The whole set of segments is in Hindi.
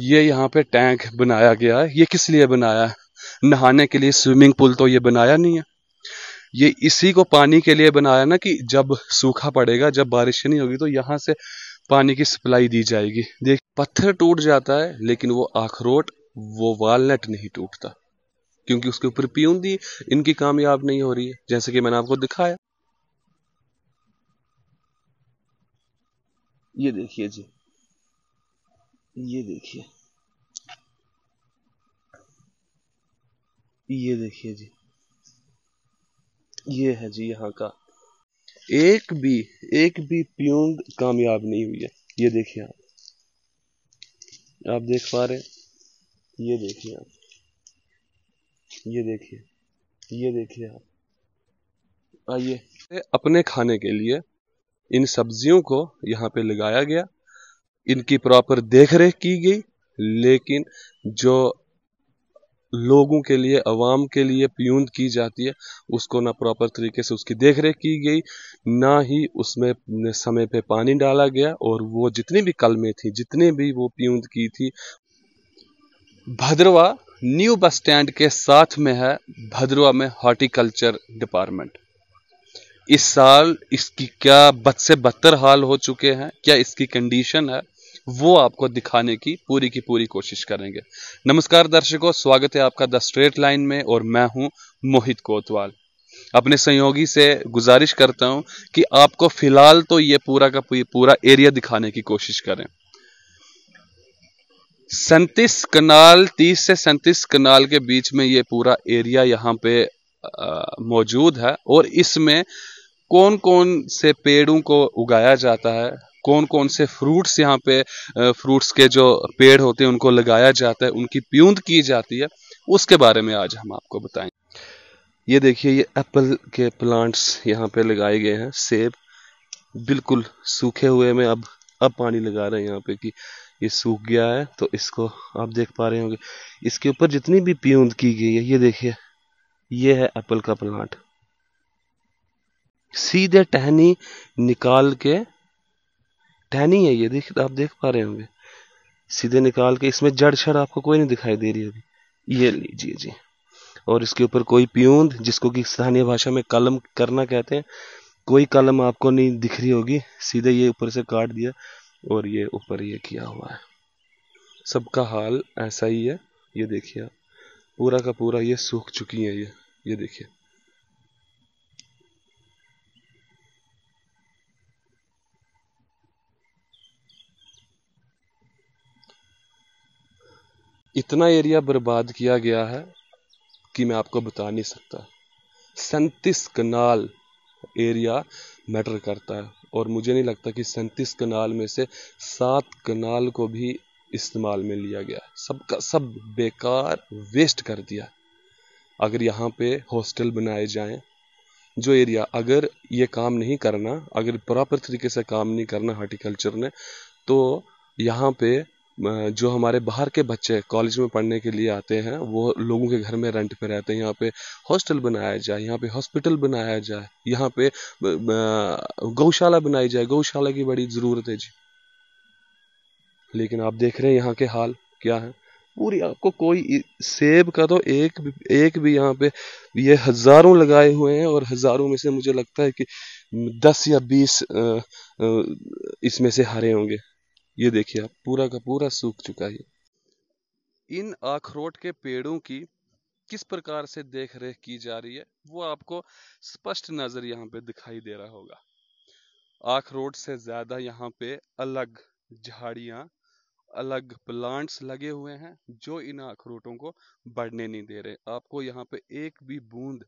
ये यहाँ पे टैंक बनाया गया है ये किस लिए बनाया है नहाने के लिए स्विमिंग पूल तो ये बनाया नहीं है ये इसी को पानी के लिए बनाया ना कि जब सूखा पड़ेगा जब बारिश नहीं होगी तो यहाँ से पानी की सप्लाई दी जाएगी देख पत्थर टूट जाता है लेकिन वो अखरोट वो वालनट नहीं टूटता क्योंकि उसके ऊपर पीऊंदी इनकी कामयाब नहीं हो रही है जैसे कि मैंने आपको दिखाया ये देखिए जी ये देखिए ये देखिए जी ये है जी यहाँ का एक भी एक भी प्योंग कामयाब नहीं हुई है ये देखिए आप आप देख पा रहे हैं ये देखिए आप ये देखिए ये देखिए आप आइए अपने खाने के लिए इन सब्जियों को यहाँ पे लगाया गया इनकी प्रॉपर देख रेख की गई लेकिन जो लोगों के लिए आवाम के लिए पीूंद की जाती है उसको ना प्रॉपर तरीके से उसकी देख रेख की गई ना ही उसमें समय पे पानी डाला गया और वो जितनी भी कलमे थी जितने भी वो पीूंद की थी भद्रवा न्यू बस स्टैंड के साथ में है भद्रवा में हॉर्टिकल्चर डिपार्टमेंट इस साल इसकी क्या बद से बदतर हाल हो चुके हैं क्या इसकी कंडीशन है वो आपको दिखाने की पूरी की पूरी कोशिश करेंगे नमस्कार दर्शकों स्वागत है आपका द स्ट्रेट लाइन में और मैं हूं मोहित कोतवाल अपने सहयोगी से गुजारिश करता हूं कि आपको फिलहाल तो ये पूरा का पूरा एरिया दिखाने की कोशिश करें सैंतीस कनाल तीस से सैंतीस कनाल के बीच में ये पूरा एरिया यहां पे मौजूद है और इसमें कौन कौन से पेड़ों को उगाया जाता है कौन कौन से फ्रूट्स यहाँ पे फ्रूट्स के जो पेड़ होते हैं उनको लगाया जाता है उनकी प्यूंद की जाती है उसके बारे में आज हम आपको बताएंगे ये देखिए ये एप्पल के प्लांट्स यहाँ पे लगाए गए हैं सेब बिल्कुल सूखे हुए में अब अब पानी लगा रहे हैं यहाँ पे कि ये सूख गया है तो इसको आप देख पा रहे होंगे इसके ऊपर जितनी भी प्यूंद की गई है ये देखिए ये है एप्पल का प्लांट सीधे टहनी निकाल के टहनी है ये देख आप देख पा रहे होंगे सीधे निकाल के इसमें जड़ छड़ आपको कोई नहीं दिखाई दे रही अभी ये लीजिए जी और इसके ऊपर कोई प्यूंद जिसको कि स्थानीय भाषा में कलम करना कहते हैं कोई कलम आपको नहीं दिख रही होगी सीधे ये ऊपर से काट दिया और ये ऊपर ये किया हुआ है सबका हाल ऐसा ही है ये देखिए आप पूरा का पूरा ये सूख चुकी है ये ये देखिए इतना एरिया बर्बाद किया गया है कि मैं आपको बता नहीं सकता सैंतीस कनाल एरिया मैटर करता है और मुझे नहीं लगता कि सैंतीस कनाल में से सात कनाल को भी इस्तेमाल में लिया गया सबका सब बेकार वेस्ट कर दिया अगर यहाँ पे हॉस्टल बनाए जाएं जो एरिया अगर ये काम नहीं करना अगर प्रॉपर तरीके से काम नहीं करना हॉर्टिकल्चर ने तो यहाँ पे जो हमारे बाहर के बच्चे कॉलेज में पढ़ने के लिए आते हैं वो लोगों के घर में रेंट पे रहते हैं यहाँ पे हॉस्टल बनाया जाए यहाँ पे हॉस्पिटल बनाया जाए यहाँ पे गौशाला बनाई जाए गौशाला की बड़ी ज़रूरत है जी लेकिन आप देख रहे हैं यहाँ के हाल क्या है पूरी आपको कोई सेब का तो एक भी एक भी यहाँ पे ये हज़ारों लगाए हुए हैं और हज़ारों में से मुझे लगता है कि दस या बीस इसमें से हरे होंगे ये देखिए आप पूरा का पूरा सूख चुका है इन अखरोट के पेड़ों की किस प्रकार से देख रेख की जा रही है वो आपको स्पष्ट नजर यहाँ पे दिखाई दे रहा होगा अखरोट से ज्यादा यहाँ पे अलग झाड़िया अलग प्लांट्स लगे हुए हैं जो इन अखरोटों को बढ़ने नहीं दे रहे आपको यहाँ पे एक भी बूंद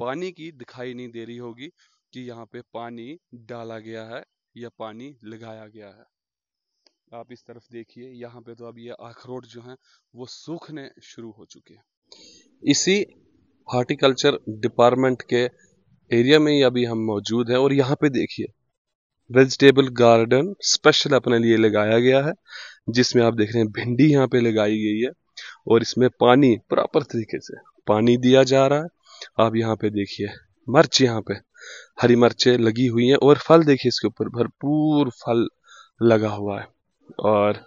पानी की दिखाई नहीं दे रही होगी कि यहाँ पे पानी डाला गया है या पानी लगाया गया है आप इस तरफ देखिए यहाँ पे तो अब ये अखरोट जो है वो सूखने शुरू हो चुके हैं इसी हार्टिकल्चर डिपार्टमेंट के एरिया में ही अभी हम मौजूद हैं और यहाँ पे देखिए वेजिटेबल गार्डन स्पेशल अपने लिए लगाया गया है जिसमें आप देख रहे हैं भिंडी यहाँ पे लगाई गई है और इसमें पानी प्रॉपर तरीके से पानी दिया जा रहा है आप यहाँ पे देखिए मर्च यहाँ पे हरी मर्चे लगी हुई हैं और फल देखिए इसके ऊपर भरपूर फल लगा हुआ है और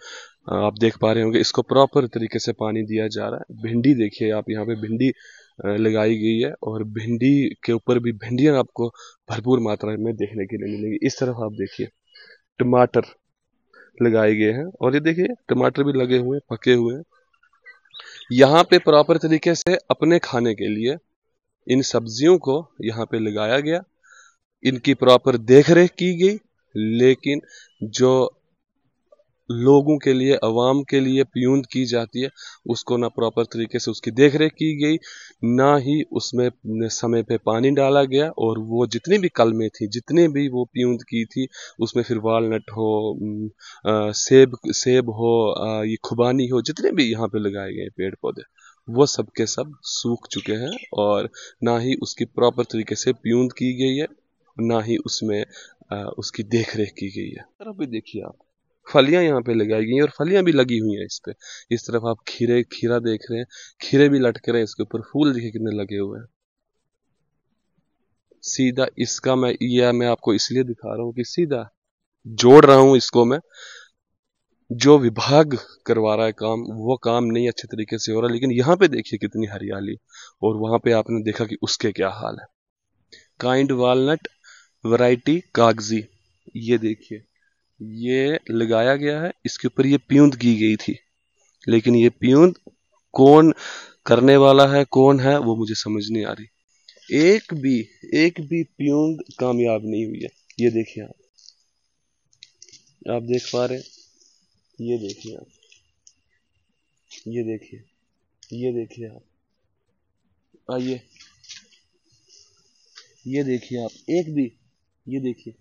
आप देख पा रहे होंगे इसको प्रॉपर तरीके से पानी दिया जा रहा है भिंडी देखिए आप यहाँ पे भिंडी लगाई गई है और भिंडी के ऊपर भी भिंडियाँ आपको भरपूर मात्रा में देखने के लिए मिलेंगी इस तरफ आप देखिए टमाटर लगाए गए हैं और ये देखिए टमाटर भी लगे हुए पके हुए हैं यहाँ पे प्रॉपर तरीके से अपने खाने के लिए इन सब्जियों को यहाँ पे लगाया गया इनकी प्रॉपर देख रेख की गई लेकिन जो लोगों के लिए आवाम के लिए प्यून की जाती है उसको ना प्रॉपर तरीके से उसकी देख रेख की गई ना ही उसमें समय पे पानी डाला गया और वो जितनी भी कलमें थी जितने भी वो पीूंद की थी उसमें फिर वालनट हो आ, सेब सेब हो आ, ये खुबानी हो जितने भी यहाँ पे लगाए गए पेड़ पौधे वो सब के सब सूख चुके हैं और ना ही उसकी प्रॉपर तरीके से प्यून की गई है ना ही उसमें आ, उसकी देख रेख की गई है तरफ भी देखिए आप फलियां यहाँ पे लगाई गई और फलियां भी लगी हुई हैं इस पे इस तरफ आप खीरे खीरा देख रहे हैं खीरे भी लटक रहे हैं इसके ऊपर फूल देखे कितने लगे हुए हैं सीधा इसका मैं यह मैं आपको इसलिए दिखा रहा हूं कि सीधा जोड़ रहा हूं इसको मैं जो विभाग करवा रहा है काम वो काम नहीं अच्छे तरीके से हो रहा लेकिन यहाँ पे देखिए कितनी हरियाली और वहां पे आपने देखा कि उसके क्या हाल है काइंड वालनट वैरायटी कागजी ये देखिए ये लगाया गया है इसके ऊपर ये प्यूंद की गई थी लेकिन ये प्यूंद कौन करने वाला है कौन है वो मुझे समझ नहीं आ रही एक भी एक भी प्यूंद कामयाब नहीं हुई है ये देखिए आप आप देख पा रहे ये देखिए आप ये देखिए ये देखिए आप आइए ये देखिए आप एक भी ये देखिए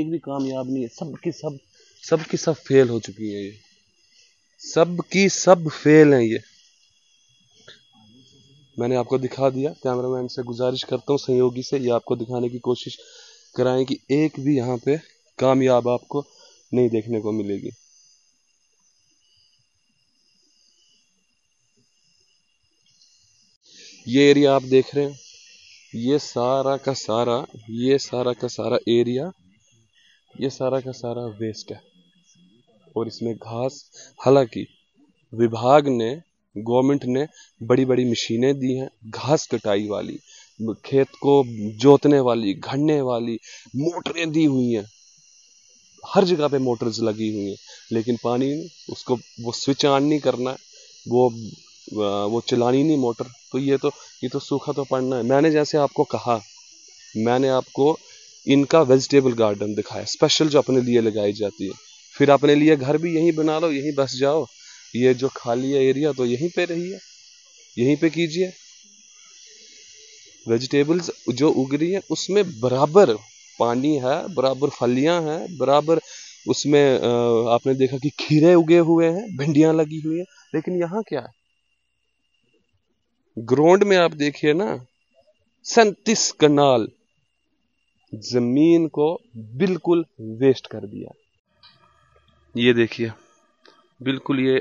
एक भी कामयाब नहीं है सब की सब सब की सब फेल हो चुकी है ये सब की सब फेल है ये मैंने आपको दिखा दिया कैमरामैन से गुजारिश करता हूँ सहयोगी से ये आपको दिखाने की कोशिश कराएं कि एक भी यहाँ पे कामयाब आपको नहीं देखने को मिलेगी ये एरिया आप देख रहे हैं ये सारा का सारा ये सारा का सारा एरिया ये सारा का सारा वेस्ट है और इसमें घास हालांकि विभाग ने गवर्नमेंट ने बड़ी बड़ी मशीनें दी हैं घास कटाई वाली खेत को जोतने वाली घड़ने वाली मोटरें दी हुई हैं हर जगह पे मोटर्स लगी हुई हैं लेकिन पानी उसको वो स्विच ऑन नहीं करना वो वो चलानी नहीं मोटर तो ये तो ये तो सूखा तो पड़ना है मैंने जैसे आपको कहा मैंने आपको इनका वेजिटेबल गार्डन दिखाया स्पेशल जो अपने लिए लगाई जाती है फिर अपने लिए घर भी यहीं बना लो यहीं बस जाओ ये जो खाली है एरिया तो यहीं पे रहिए यहीं पे कीजिए वेजिटेबल्स जो उग रही है उसमें बराबर पानी है बराबर फलियां हैं बराबर उसमें आपने देखा कि खीरे उगे हुए हैं भिंडियां लगी हुई है लेकिन यहाँ क्या है ग्राउंड में आप देखिए ना सैंतीस कनाल जमीन को बिल्कुल वेस्ट कर दिया ये देखिए बिल्कुल ये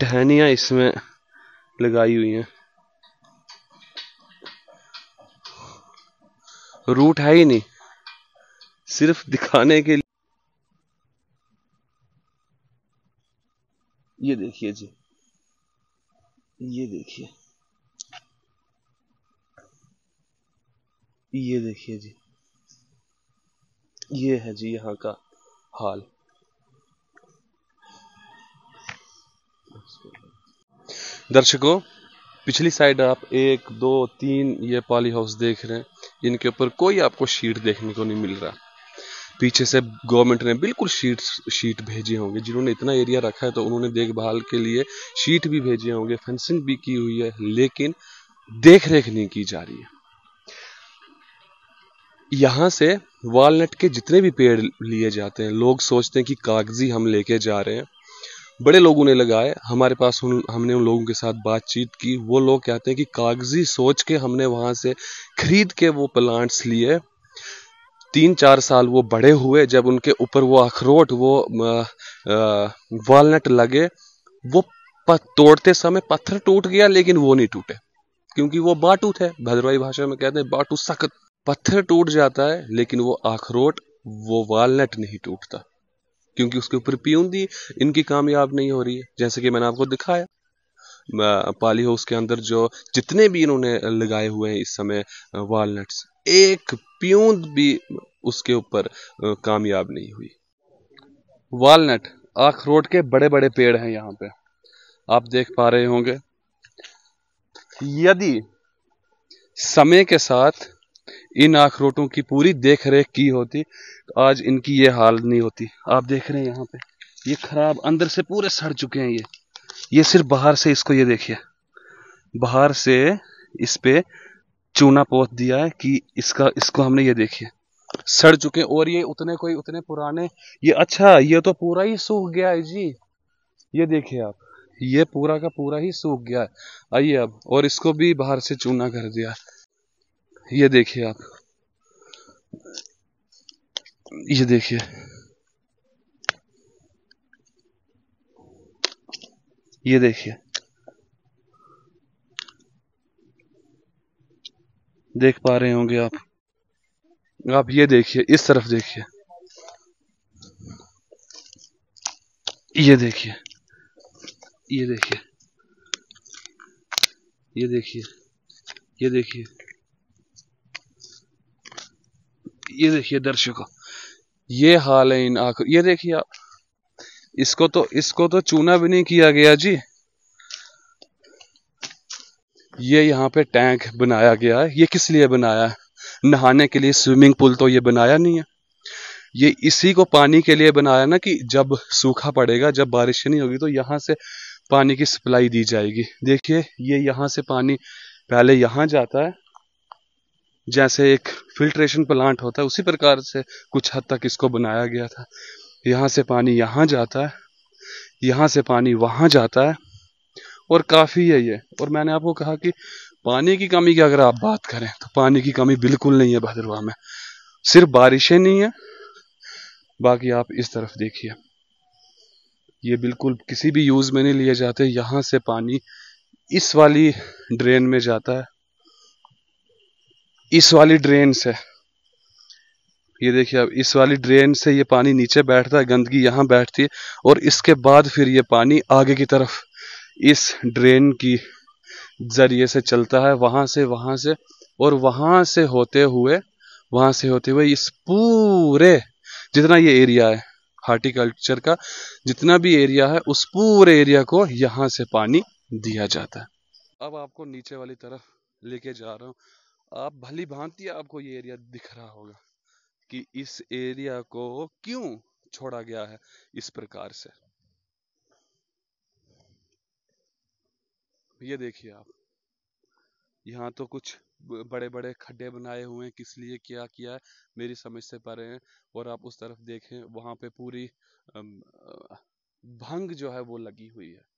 टहनिया इसमें लगाई हुई हैं रूट है ही नहीं सिर्फ दिखाने के लिए ये देखिए जी ये देखिए ये देखिए जी ये है जी यहाँ का हाल दर्शकों पिछली साइड आप एक दो तीन ये पॉली हाउस देख रहे हैं इनके ऊपर कोई आपको शीट देखने को नहीं मिल रहा पीछे से गवर्नमेंट ने बिल्कुल शीट शीट भेजी होंगे जिन्होंने इतना एरिया रखा है तो उन्होंने देखभाल के लिए शीट भी भेजे होंगे फेंसिंग भी की हुई है लेकिन देख रेख नहीं की जा रही है यहाँ से वालनट के जितने भी पेड़ लिए जाते हैं लोग सोचते हैं कि कागजी हम लेके जा रहे हैं बड़े लोगों ने लगाए हमारे पास उन हमने उन लोगों के साथ बातचीत की वो लोग कहते हैं कि कागजी सोच के हमने वहाँ से खरीद के वो प्लांट्स लिए तीन चार साल वो बड़े हुए जब उनके ऊपर वो अखरोट वो वालनट लगे वो तोड़ते समय पत्थर टूट गया लेकिन वो नहीं टूटे क्योंकि वो बाटू थे भद्रवाही भाषा में कहते हैं बाटू सख्त पत्थर टूट जाता है लेकिन वो अखरोट वो वालनट नहीं टूटता क्योंकि उसके ऊपर पीऊंदी इनकी कामयाब नहीं हो रही है जैसे कि मैंने आपको दिखाया पाली हो उसके अंदर जो जितने भी इन्होंने लगाए हुए हैं इस समय वालनट्स एक प्यूंद भी उसके ऊपर कामयाब नहीं हुई वालनट अखरोट के बड़े बड़े पेड़ हैं यहाँ पे आप देख पा रहे होंगे यदि समय के साथ इन अखरोटों की पूरी देख रेख की होती तो आज इनकी ये हालत नहीं होती आप देख रहे हैं यहाँ पे ये खराब अंदर से पूरे सड़ चुके हैं ये ये सिर्फ बाहर से इसको ये देखिए बाहर से इस पे चूना पोत दिया है कि इसका इसको हमने ये देखिए सड़ चुके और ये उतने कोई उतने पुराने ये अच्छा ये तो पूरा ही सूख गया है जी ये देखिए आप ये पूरा का पूरा ही सूख गया है आइए अब और इसको भी बाहर से चूना कर दिया ये देखिए आप ये देखिए ये देखिए देख पा रहे होंगे आप आप ये देखिए इस तरफ देखिए ये देखिए ये देखिए ये देखिए ये देखिए ये देखिए दर्शकों ये हाल है इन आंखों ये देखिए आप इसको तो इसको तो चूना भी नहीं किया गया जी ये यहाँ पे टैंक बनाया गया है ये किस लिए बनाया है नहाने के लिए स्विमिंग पूल तो ये बनाया नहीं है ये इसी को पानी के लिए बनाया ना कि जब सूखा पड़ेगा जब बारिश नहीं होगी तो यहाँ से पानी की सप्लाई दी जाएगी देखिए ये यहाँ से पानी पहले यहाँ जाता है जैसे एक फिल्ट्रेशन प्लांट होता है उसी प्रकार से कुछ हद तक इसको बनाया गया था यहाँ से पानी यहाँ जाता है यहाँ से पानी वहाँ जाता है और काफ़ी है ये और मैंने आपको कहा कि पानी की कमी की अगर आप बात करें तो पानी की कमी बिल्कुल नहीं है भद्रवाह में सिर्फ बारिशें नहीं है बाकी आप इस तरफ देखिए ये बिल्कुल किसी भी यूज़ में नहीं लिए जाते यहाँ से पानी इस वाली ड्रेन में जाता है इस वाली ड्रेन से ये देखिए अब इस वाली ड्रेन से ये पानी नीचे बैठता है गंदगी यहाँ बैठती है और इसके बाद फिर ये पानी आगे की तरफ इस ड्रेन की जरिए से चलता है वहां से वहां से और वहां से होते हुए वहां से होते हुए इस पूरे जितना ये एरिया है हार्टिकल्चर का जितना भी एरिया है उस पूरे एरिया को यहाँ से पानी दिया जाता है अब आपको नीचे वाली तरफ लेके जा रहा हूँ आप भली भांति आपको ये एरिया दिख रहा होगा कि इस एरिया को क्यों छोड़ा गया है इस प्रकार से ये देखिए आप यहाँ तो कुछ बड़े बड़े खड्डे बनाए हुए हैं किस लिए क्या किया है मेरी समझ से परे हैं और आप उस तरफ देखें वहां पे पूरी भंग जो है वो लगी हुई है